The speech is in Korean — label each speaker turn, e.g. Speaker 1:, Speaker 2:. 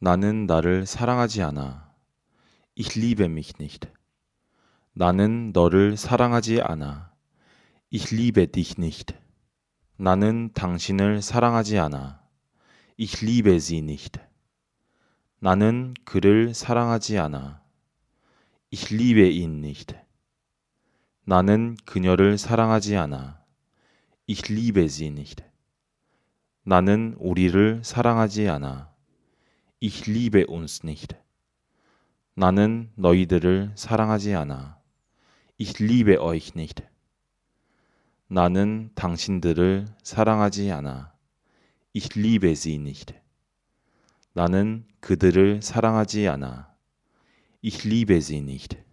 Speaker 1: 나는 나를 사랑하지 않아. Ich liebe mich nicht. 나는 너를 사랑하지 않아. Ich liebe dich nicht. 나는 당신을 사랑하지 않아. Ich liebe sie nicht. 나는 그를 사랑하지 않아. Ich liebe ihn nicht. 나는 그녀를 사랑하지 않아. Ich liebe sie nicht. 나는 우리를 사랑하지 않아. ich liebe uns nicht. 나는 너희들을 사랑하지 않아. Ich liebe euch nicht. 나는 당신들을 사랑하지 않아. Ich liebe sie nicht. 나는 그들을 사랑하지 않아. Ich liebe sie nicht.